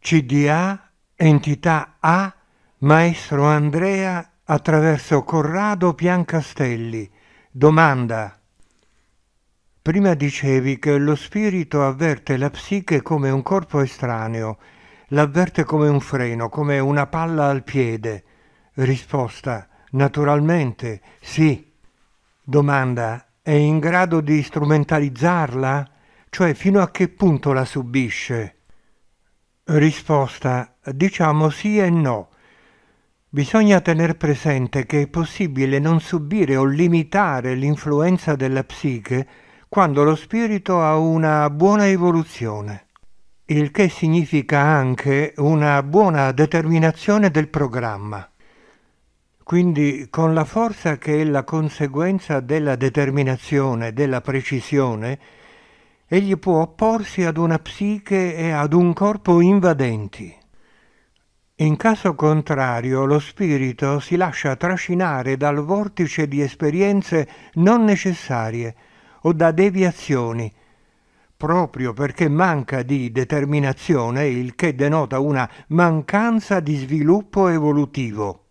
CDA, entità A, maestro Andrea attraverso Corrado Piancastelli. Domanda. Prima dicevi che lo spirito avverte la psiche come un corpo estraneo, l'avverte come un freno, come una palla al piede. Risposta. Naturalmente, sì. Domanda. È in grado di strumentalizzarla? Cioè fino a che punto la subisce? Risposta. Diciamo sì e no. Bisogna tener presente che è possibile non subire o limitare l'influenza della psiche quando lo spirito ha una buona evoluzione, il che significa anche una buona determinazione del programma. Quindi con la forza che è la conseguenza della determinazione, della precisione, egli può opporsi ad una psiche e ad un corpo invadenti. In caso contrario, lo spirito si lascia trascinare dal vortice di esperienze non necessarie o da deviazioni, proprio perché manca di determinazione, il che denota una mancanza di sviluppo evolutivo.